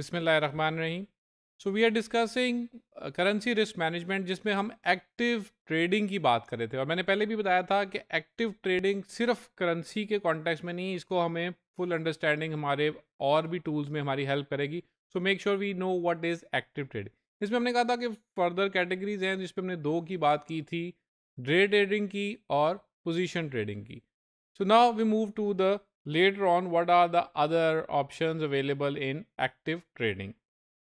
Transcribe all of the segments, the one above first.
रही so we are discussing currency risk management जिसमें हम एक्टिव ट्रेडिंग की बात कर रहे थे और मैंने पहले भी बताया था कि एक्टिव ट्रेडिंग सिर्फ करेंसी के कॉन्टेक्स्ट में नहीं इसको हमें फुल अंडरस्टैंडिंग हमारे और भी टूल्स में हमारी हेल्प करेगी so make sure we know what is active trading इसमें हमने कहा था कि फर्दर कैटेगरीज हैं जिसमें हमने दो की बात की थी डे ट्रेडिंग की और पोजिशन ट्रेडिंग की so now we move to the Later on, what are the other options available in active trading?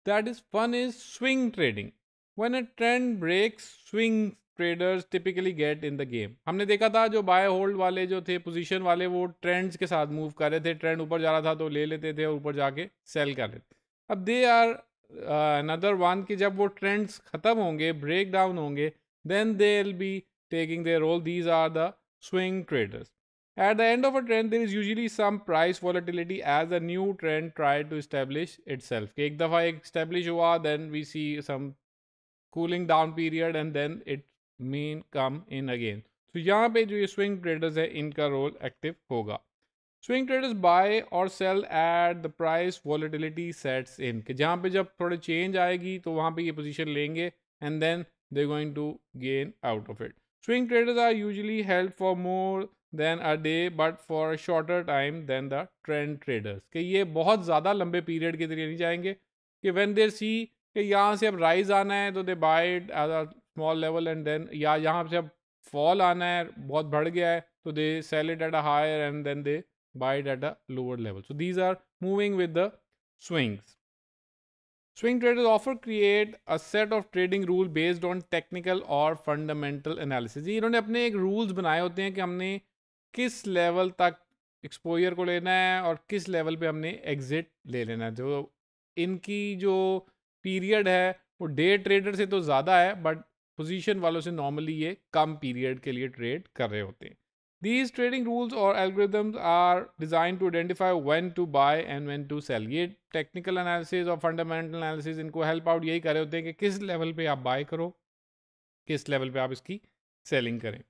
That is, one is swing trading. When a trend breaks, swing traders typically get in the game हमने देखा था जो bye hold वाले जो थे position वाले वो trends के साथ मूव कर रहे थे ट्रेंड ऊपर जा रहा था तो ले लेते थे और ऊपर जाके सेल कर लेते अब दे आर अनदर वन कि जब वो ट्रेंड्स ख़त्म होंगे ब्रेक डाउन होंगे then they will be taking their role these are the swing traders At the end of a trend, there is usually some price volatility as a new trend tries to establish itself. एक दफा establish हुआ, then we see some cooling down period and then it mean come in again. So, यहाँ पे जो ये swing traders है, इनका role active होगा. स्विंग ट्रेडर्स बाय और sell at the price volatility sets in कि जहाँ पे जब थोड़े चेंज आएगी तो वहाँ पे ये पोजीशन लेंगे and then they going to gain out of it swing traders are usually held than a day but for shorter time than the trend traders कि ये बहुत ज़्यादा लंबे पीरियड के जरिए नहीं जाएंगे कि वेन देर सी कि यहाँ से अब राइज आना है तो they buy as a small level and then या यहाँ से अब फॉल आना है बहुत बढ़ गया है तो they sell it at a higher and then they buy at a lower level so these are moving with the swings swings. Swing traders often create a set of trading rule based on technical or fundamental analysis. ये इन्होंने अपने एक rules बनाए होते हैं कि हमने किस लेवल तक एक्सपोजर को लेना है और किस लेवल पे हमने एग्जिट ले लेना है जो इनकी जो पीरियड है वो डे ट्रेडर से तो ज़्यादा है बट पोजीशन वालों से नॉर्मली ये कम पीरियड के लिए ट्रेड कर रहे होते हैं दीज ट्रेडिंग रूल्स और algorithms are designed to identify when to buy and when to sell ये टेक्निकल एनालिसिस और फंडामेंटल एनालिसिस इनको हेल्प आउट यही कर रहे होते हैं कि किस लेवल पे आप बाय करो किस लेवल पे आप इसकी सेलिंग करें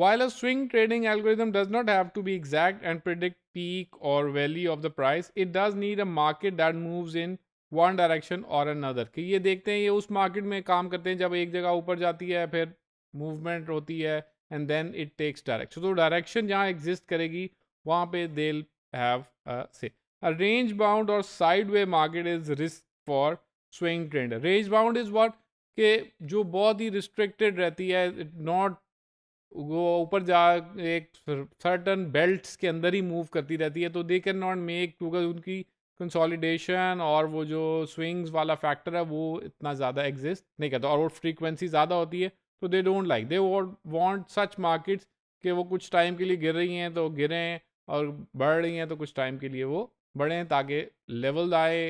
While a swing trading algorithm does not have to be exact and predict peak or valley of the price, it does need a market that moves in one direction और another कि ये देखते हैं ये उस market में काम करते हैं जब एक जगह ऊपर जाती है फिर मूवमेंट होती है and then it takes direction तो डायरेक्शन जहाँ एग्जिस्ट करेगी वहाँ पे देल हैव से रेंज बाउंड और side way market is risk for swing trend range bound is what के जो बहुत ही रिस्ट्रिक्टेड रहती है इट नॉट वो ऊपर जा एक सर्टन बेल्ट्स के अंदर ही मूव करती रहती है तो दे कैन नॉट मेक क्योंकि उनकी कंसोलिडेशन और वो जो स्विंग्स वाला फैक्टर है वो इतना ज़्यादा एग्जिस्ट नहीं करता और वो फ्रीक्वेंसी ज़्यादा होती है तो they don't like they want such markets कि वो कुछ टाइम के लिए गिर रही हैं तो गिरें और बढ़ रही हैं तो कुछ टाइम के लिए वो बढ़ें ताकि लेवल आए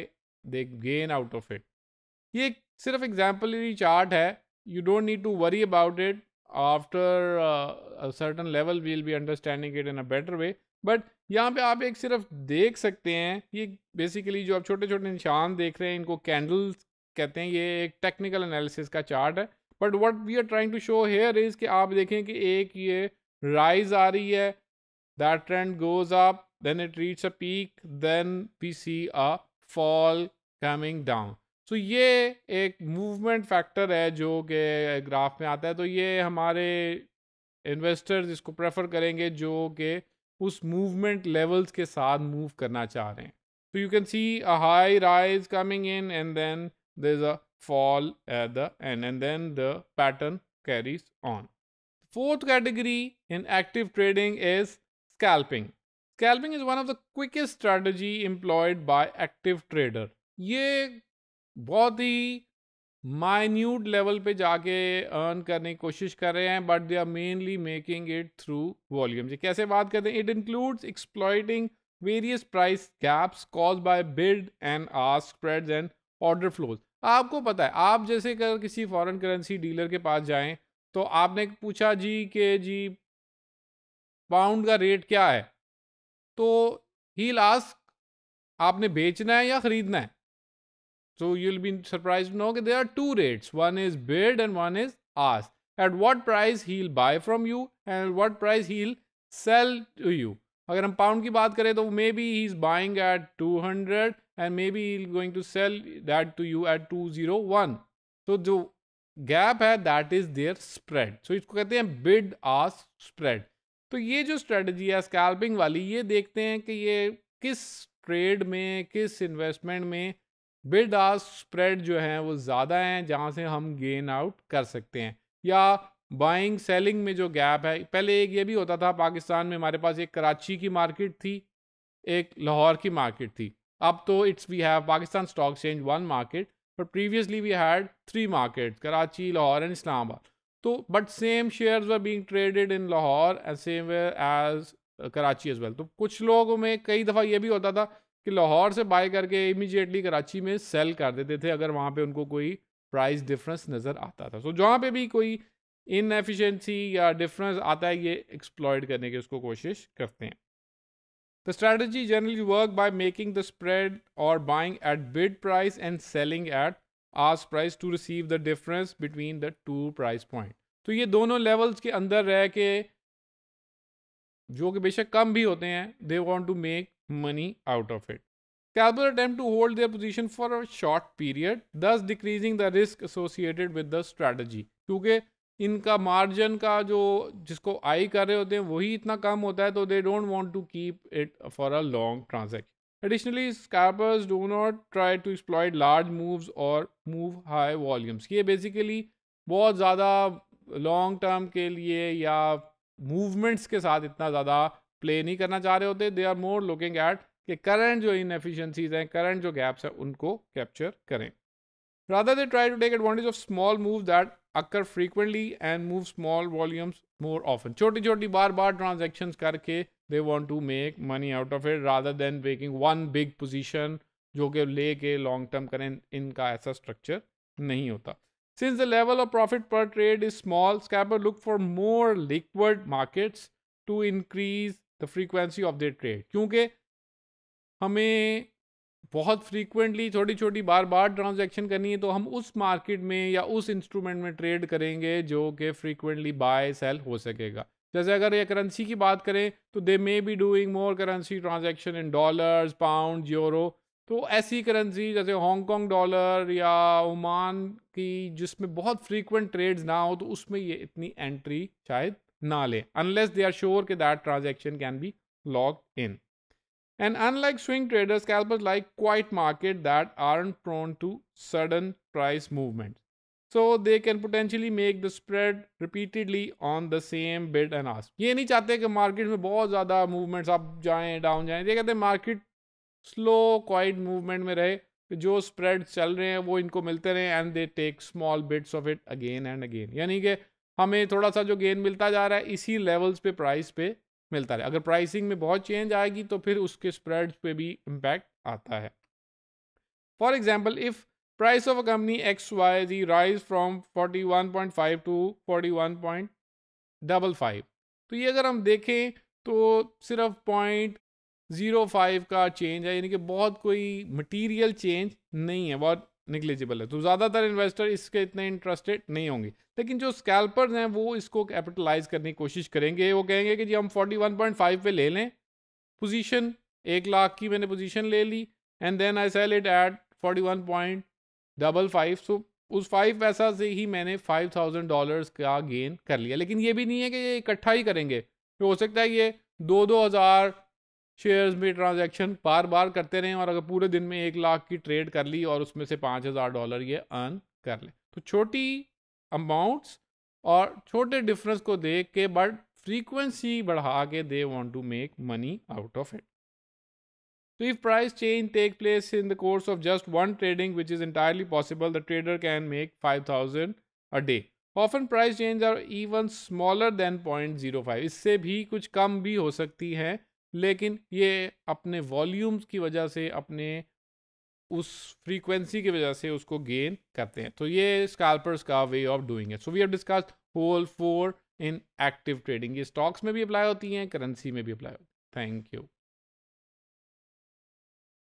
they gain out of it ये सिर्फ एग्जाम्पलरी चार्ट है you don't need to worry about it after certain level we'll be understanding it in a better way but यहाँ पे आप एक सिर्फ देख सकते हैं ये बेसिकली जो आप छोटे छोटे निशान देख रहे हैं इनको कैंडल्स कहते हैं ये एक टेक्निकल एनालिसिस का चार्ट है but what we are trying to show here is कि आप देखें कि एक ये राइज आ रही है that trend goes up then it reach a peak then we see a fall coming down so so, ये एक मूवमेंट फैक्टर है जो कि ग्राफ में आता है तो ये हमारे इन्वेस्टर्स इसको प्रेफर करेंगे जो कि उस मूवमेंट लेवल्स के साथ मूव करना चाह रहे हैं so you can see a high rise coming in and then the is a fall at the end and then the pattern carries on fourth category in active trading is scalping scalping is one of the quickest strategy employed by active trader ये बहुत ही minute level पे जाके earn करने की कोशिश कर रहे हैं but they are mainly making it through volume जी कैसे बात करते हैं it includes exploiting various price gaps cause by bid and ask spreads and order flows आपको पता है आप जैसे अगर किसी फॉरेन करेंसी डीलर के पास जाएं तो आपने पूछा जी के जी पाउंड का रेट क्या है तो ही लास्ट आपने बेचना है या ख़रीदना है So you'll be surprised to know that there are two rates. One is bid and one is ask. At what price he'll buy from you and what price he'll sell to you. अगर हम pound की बात करें तो may be he is buying at two hundred and may be going to sell that to you at two zero one तो जो gap है that is their spread so इसको कहते हैं बिड आस स्प्रेड तो ये जो स्ट्रेटजी है स्कैल्पिंग वाली ये देखते हैं कि ये किस ट्रेड में किस इन्वेस्टमेंट में बिड आस स्प्रेड जो हैं वो ज़्यादा हैं जहाँ से हम गेन आउट कर सकते हैं या बाइंग सेलिंग में जो गैप है पहले एक ये भी होता था पाकिस्तान में हमारे पास एक कराची की मार्केट थी एक लाहौर की मार्केट थी अब तो it's we have Pakistan stock exchange one market but previously we had three market Karachi Lahore and Islamabad तो but same share were being traded in Lahore and same as Karachi as well तो कुछ लोगों में कई दफ़ा ये भी होता था कि लाहौर से बाय करके इमीजिएटली कराची में सेल कर देते थे अगर वहाँ पे उनको कोई प्राइस डिफरेंस नज़र आता था सो so, जहाँ पे भी कोई इनफिशेंसी या डिफरेंस आता है ये एक्सप्लॉयड करने की उसको कोशिश करते हैं the strategy generally work by making the spread और buying at bid price and selling at ask price to receive the difference between the two price point तो ये दोनों लेवल्स के अंदर रह के जो कि बेशक कम भी होते हैं they want to make money out of it Scalpers attempt to hold their position for a short period thus decreasing the risk associated with the strategy. क्योंकि इनका मार्जिन का जो जिसको आई कर रहे होते हैं वही इतना कम होता है तो they don't want to keep it for a long transaction additionally scalpers do not try to exploit large moves और मूव हाई वॉल्यूम्स ये बेसिकली बहुत ज़्यादा लॉन्ग टर्म के लिए या मूवमेंट्स के साथ इतना ज़्यादा प्ले नहीं करना चाह रहे होते they are more looking at कि करंट जो इन इनफिशेंसीज हैं करंट जो गैप्स हैं उनको कैप्चर करें rather they try to take advantage of small move that occur frequently and move small volumes more often छोटी छोटी बार बार ट्रांजेक्शन करके they want to make money out of it rather than making one big position जो कि ले के long term करें इनका ऐसा स्ट्रक्चर नहीं होता since the level of profit per trade is small scalper look for more liquid markets to increase the frequency of their trade क्योंकि हमें बहुत फ्रीक्वेंटली छोटी छोटी बार बार ट्रांजैक्शन करनी है तो हम उस मार्केट में या उस इंस्ट्रूमेंट में ट्रेड करेंगे जो कि फ्रीक्वेंटली बाय सेल हो सकेगा जैसे अगर ये करेंसी की बात करें तो they may be doing more currency transaction in dollars pound euro तो ऐसी करेंसी जैसे हांगकॉन्ग डॉलर या ओमान की जिसमें बहुत फ्रीक्वेंट ट्रेड्स ना हो तो उसमें ये इतनी एंट्री शायद unless they are sure that transaction can be logged in. And unlike swing traders, scalpers like quiet market that aren't prone to sudden price movements. So they can potentially make the spread repeatedly on the same bid and ask. ये नहीं चाहते कि market में बहुत ज़्यादा movements up जाएं down जाएं They कहते market slow quiet movement में रहे Jo spread chal रहे हैं wo inko milte रहे and they take small bits of it again and again Yani ke हमें थोड़ा सा जो गेन मिलता जा रहा है इसी लेवल्स पे प्राइस पे मिलता रहा अगर प्राइसिंग में बहुत चेंज आएगी तो फिर उसके स्प्रेड्स पे भी इम्पैक्ट आता है for example if price of a company X Y Z rise from forty to 41.55 तो ये अगर हम देखें तो सिर्फ पॉइंट ज़ीरो फाइव का चेंज है यानी कि बहुत कोई मटेरियल चेंज नहीं है बहुत निगलिजिबल है तो ज़्यादातर इन्वेस्टर इसके इतने इंटरेस्टेड नहीं होंगे लेकिन जो स्कैल्पर्स हैं वो इसको कैपिटलाइज करने की कोशिश करेंगे वो कहेंगे कि जी हम 41.5 पे ले लें पोजीशन एक लाख की मैंने पोजीशन ले ली and then I sell it at 41.55 so उस फाइव पैसा से ही मैंने फाइव थाउजेंड डॉलर्स का गेन कर लिया लेकिन ये भी नहीं है कि ये इकट्ठा ही करेंगे तो हो सकता है ये दो दो हज़ार शेयर्स में ट्रांजैक्शन बार बार करते रहें और अगर पूरे दिन में एक लाख की ट्रेड कर ली और उसमें से पाँच हज़ार डॉलर ये अर्न कर लें तो छोटी अमाउंट्स और छोटे डिफरेंस को देख के बट फ्रीक्वेंसी बढ़ा के they want to make money out of it तो if price change take place in the course of just one trading which is entirely possible the trader can make five thousand a day often price change are even smaller than point zero five इससे भी कुछ कम भी हो सकती हैं लेकिन ये अपने वॉल्यूम्स की वजह से अपने उस फ्रीक्वेंसी की वजह से उसको गेन करते हैं तो ये स्कैल्पर्स का way of doing it so we have discussed whole four in active trading ये स्टॉक्स में भी अप्लाई होती हैं करेंसी में भी अप्लाई होती है थैंक यू